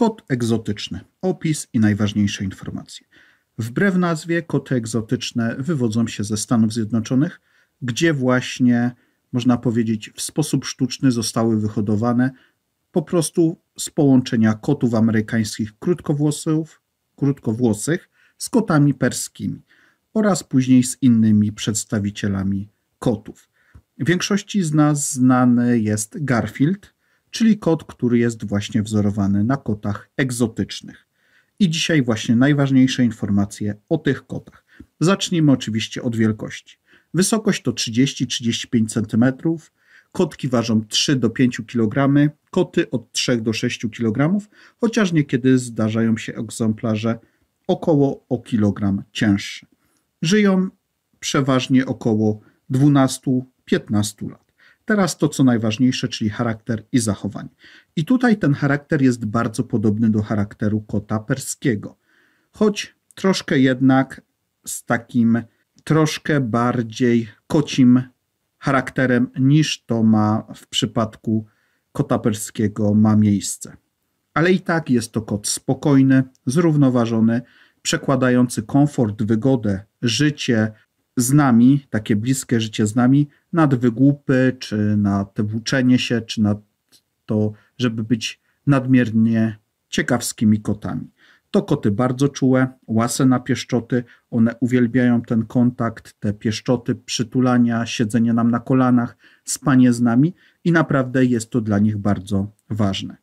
Kot egzotyczny. Opis i najważniejsze informacje. Wbrew nazwie, koty egzotyczne wywodzą się ze Stanów Zjednoczonych, gdzie właśnie, można powiedzieć, w sposób sztuczny zostały wyhodowane po prostu z połączenia kotów amerykańskich krótkowłosych, krótkowłosych z kotami perskimi oraz później z innymi przedstawicielami kotów. W większości z nas znany jest Garfield, czyli kot, który jest właśnie wzorowany na kotach egzotycznych. I dzisiaj właśnie najważniejsze informacje o tych kotach. Zacznijmy oczywiście od wielkości. Wysokość to 30-35 cm, kotki ważą 3 do 5 kg, koty od 3 do 6 kg, chociaż niekiedy zdarzają się egzemplarze około o kilogram cięższe. Żyją przeważnie około 12-15 lat. Teraz to, co najważniejsze, czyli charakter i zachowanie. I tutaj ten charakter jest bardzo podobny do charakteru kota perskiego, choć troszkę jednak z takim troszkę bardziej kocim charakterem niż to ma w przypadku kota perskiego ma miejsce. Ale i tak jest to kot spokojny, zrównoważony, przekładający komfort, wygodę, życie z nami, takie bliskie życie z nami, nad wygłupy, czy nad włóczenie się, czy nad to, żeby być nadmiernie ciekawskimi kotami. To koty bardzo czułe, łase na pieszczoty, one uwielbiają ten kontakt, te pieszczoty, przytulania, siedzenie nam na kolanach, spanie z nami i naprawdę jest to dla nich bardzo ważne.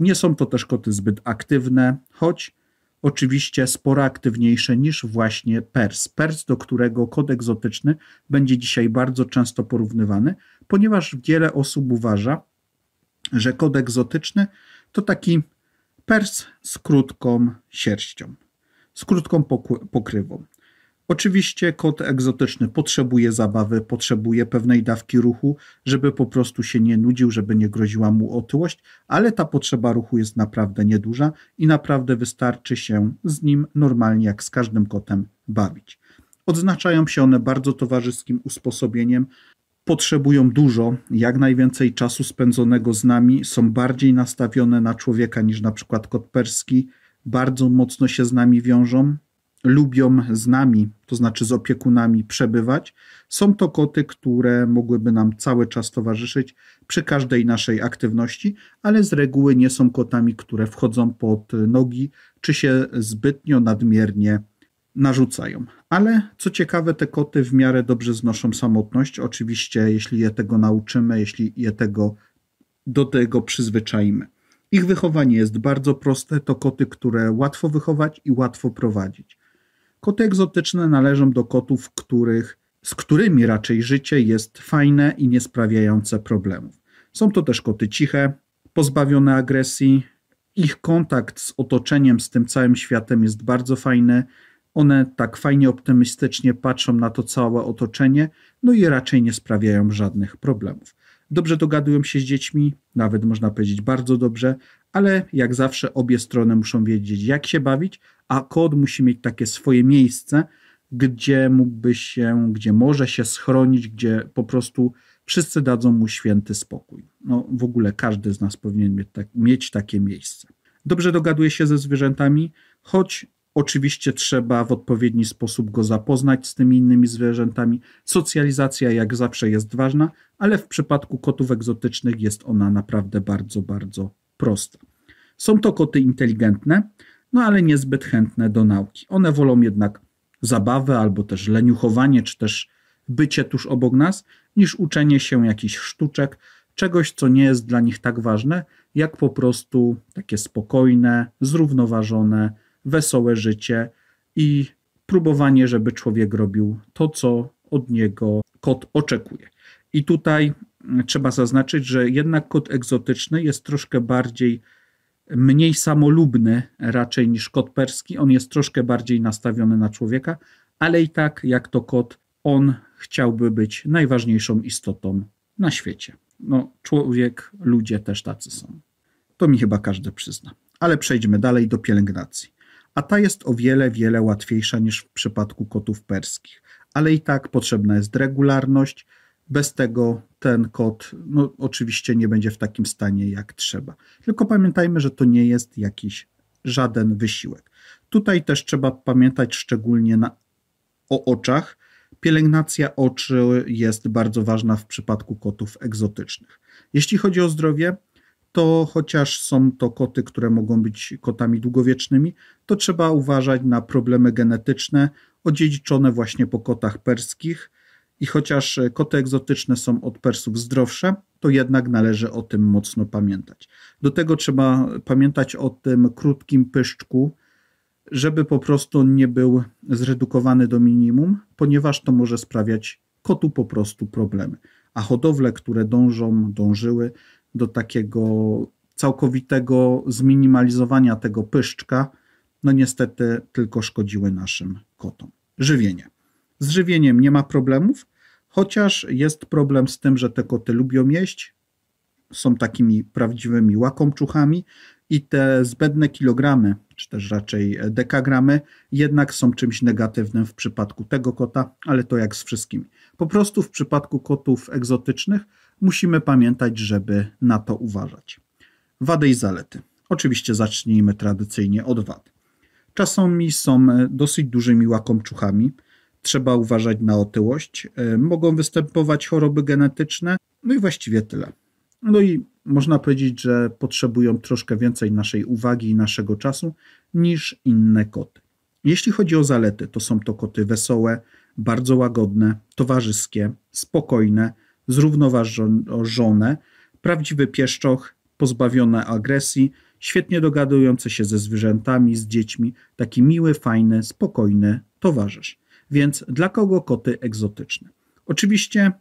Nie są to też koty zbyt aktywne, choć oczywiście sporo aktywniejsze niż właśnie Pers. Pers, do którego kod egzotyczny będzie dzisiaj bardzo często porównywany, ponieważ wiele osób uważa, że kod egzotyczny to taki Pers z krótką sierścią, z krótką pokrywą. Oczywiście kot egzotyczny potrzebuje zabawy, potrzebuje pewnej dawki ruchu, żeby po prostu się nie nudził, żeby nie groziła mu otyłość, ale ta potrzeba ruchu jest naprawdę nieduża i naprawdę wystarczy się z nim normalnie jak z każdym kotem bawić. Odznaczają się one bardzo towarzyskim usposobieniem, potrzebują dużo, jak najwięcej czasu spędzonego z nami, są bardziej nastawione na człowieka niż na przykład kot perski, bardzo mocno się z nami wiążą, lubią z nami, to znaczy z opiekunami, przebywać. Są to koty, które mogłyby nam cały czas towarzyszyć przy każdej naszej aktywności, ale z reguły nie są kotami, które wchodzą pod nogi czy się zbytnio nadmiernie narzucają. Ale co ciekawe, te koty w miarę dobrze znoszą samotność. Oczywiście, jeśli je tego nauczymy, jeśli je tego do tego przyzwyczajmy. Ich wychowanie jest bardzo proste, to koty, które łatwo wychować i łatwo prowadzić. Koty egzotyczne należą do kotów, których, z którymi raczej życie jest fajne i nie sprawiające problemów. Są to też koty ciche, pozbawione agresji. Ich kontakt z otoczeniem, z tym całym światem jest bardzo fajny. One tak fajnie optymistycznie patrzą na to całe otoczenie, no i raczej nie sprawiają żadnych problemów. Dobrze dogadują się z dziećmi, nawet można powiedzieć bardzo dobrze, ale jak zawsze obie strony muszą wiedzieć, jak się bawić, a kod musi mieć takie swoje miejsce, gdzie mógłby się, gdzie może się schronić, gdzie po prostu wszyscy dadzą mu święty spokój. No, w ogóle każdy z nas powinien mieć, tak, mieć takie miejsce. Dobrze dogaduje się ze zwierzętami, choć oczywiście trzeba w odpowiedni sposób go zapoznać z tymi innymi zwierzętami. Socjalizacja jak zawsze jest ważna, ale w przypadku kotów egzotycznych jest ona naprawdę bardzo, bardzo prosta. Są to koty inteligentne, no ale niezbyt chętne do nauki. One wolą jednak zabawę albo też leniuchowanie, czy też bycie tuż obok nas, niż uczenie się jakichś sztuczek, czegoś, co nie jest dla nich tak ważne, jak po prostu takie spokojne, zrównoważone, wesołe życie i próbowanie, żeby człowiek robił to, co od niego kot oczekuje. I tutaj trzeba zaznaczyć, że jednak kot egzotyczny jest troszkę bardziej mniej samolubny raczej niż kot perski. On jest troszkę bardziej nastawiony na człowieka, ale i tak, jak to kot, on chciałby być najważniejszą istotą na świecie. No, człowiek, ludzie też tacy są. To mi chyba każdy przyzna. Ale przejdźmy dalej do pielęgnacji. A ta jest o wiele, wiele łatwiejsza niż w przypadku kotów perskich. Ale i tak potrzebna jest regularność, bez tego ten kod no, oczywiście nie będzie w takim stanie jak trzeba. Tylko pamiętajmy, że to nie jest jakiś żaden wysiłek. Tutaj też trzeba pamiętać szczególnie na, o oczach. Pielęgnacja oczy jest bardzo ważna w przypadku kotów egzotycznych. Jeśli chodzi o zdrowie, to chociaż są to koty, które mogą być kotami długowiecznymi, to trzeba uważać na problemy genetyczne odziedziczone właśnie po kotach perskich i chociaż e, koty egzotyczne są od Persów zdrowsze, to jednak należy o tym mocno pamiętać. Do tego trzeba pamiętać o tym krótkim pyszczku, żeby po prostu nie był zredukowany do minimum, ponieważ to może sprawiać kotu po prostu problemy. A hodowle, które dążą, dążyły do takiego całkowitego zminimalizowania tego pyszczka, no niestety tylko szkodziły naszym kotom. Żywienie. Z żywieniem nie ma problemów, Chociaż jest problem z tym, że te koty lubią jeść, są takimi prawdziwymi łakomczuchami i te zbędne kilogramy, czy też raczej dekagramy, jednak są czymś negatywnym w przypadku tego kota, ale to jak z wszystkimi. Po prostu w przypadku kotów egzotycznych musimy pamiętać, żeby na to uważać. Wady i zalety. Oczywiście zacznijmy tradycyjnie od wad. Czasami są dosyć dużymi łakomczuchami, trzeba uważać na otyłość, e, mogą występować choroby genetyczne, no i właściwie tyle. No i można powiedzieć, że potrzebują troszkę więcej naszej uwagi i naszego czasu niż inne koty. Jeśli chodzi o zalety, to są to koty wesołe, bardzo łagodne, towarzyskie, spokojne, zrównoważone, prawdziwy pieszczoch, pozbawione agresji, świetnie dogadujące się ze zwierzętami, z dziećmi, taki miły, fajny, spokojny towarzysz. Więc dla kogo koty egzotyczne? Oczywiście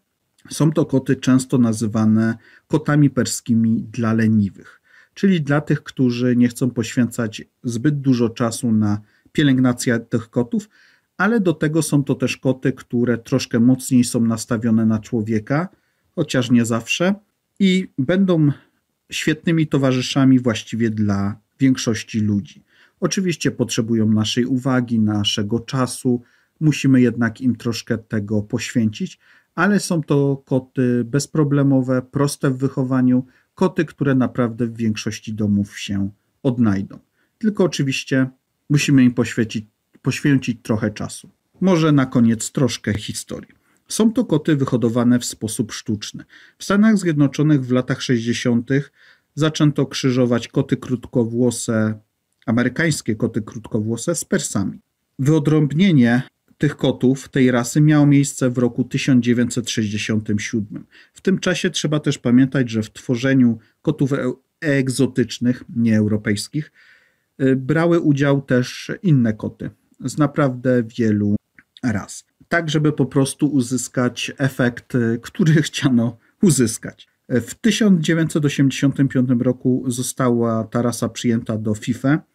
są to koty często nazywane kotami perskimi dla leniwych, czyli dla tych, którzy nie chcą poświęcać zbyt dużo czasu na pielęgnację tych kotów, ale do tego są to też koty, które troszkę mocniej są nastawione na człowieka, chociaż nie zawsze, i będą świetnymi towarzyszami właściwie dla większości ludzi. Oczywiście potrzebują naszej uwagi, naszego czasu, musimy jednak im troszkę tego poświęcić, ale są to koty bezproblemowe, proste w wychowaniu, koty, które naprawdę w większości domów się odnajdą. Tylko oczywiście musimy im poświęcić, poświęcić trochę czasu. Może na koniec troszkę historii. Są to koty wyhodowane w sposób sztuczny. W Stanach Zjednoczonych w latach 60. zaczęto krzyżować koty krótkowłose, amerykańskie koty krótkowłose z persami. Wyodrąbnienie tych kotów tej rasy miało miejsce w roku 1967. W tym czasie trzeba też pamiętać, że w tworzeniu kotów e-, egzotycznych, nieeuropejskich, y, brały udział też inne koty z naprawdę wielu ras. Tak, żeby po prostu uzyskać efekt, y, który chciano uzyskać. W 1985 roku została ta rasa przyjęta do FIFA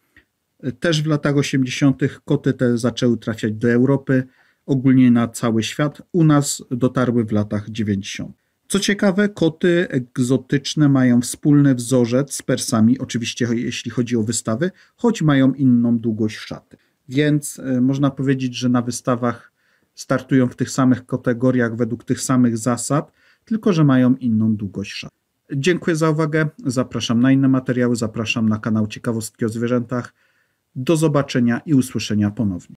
też w latach 80. koty te zaczęły trafiać do Europy, ogólnie na cały świat. U nas dotarły w latach 90. Co ciekawe, koty egzotyczne mają wspólny wzorzec z persami, oczywiście jeśli chodzi o wystawy, choć mają inną długość szaty. Więc e, można powiedzieć, że na wystawach startują w tych samych kategoriach według tych samych zasad, tylko że mają inną długość szaty. Dziękuję za uwagę. Zapraszam na inne materiały, zapraszam na kanał Ciekawostki o Zwierzętach. Do zobaczenia i usłyszenia ponownie.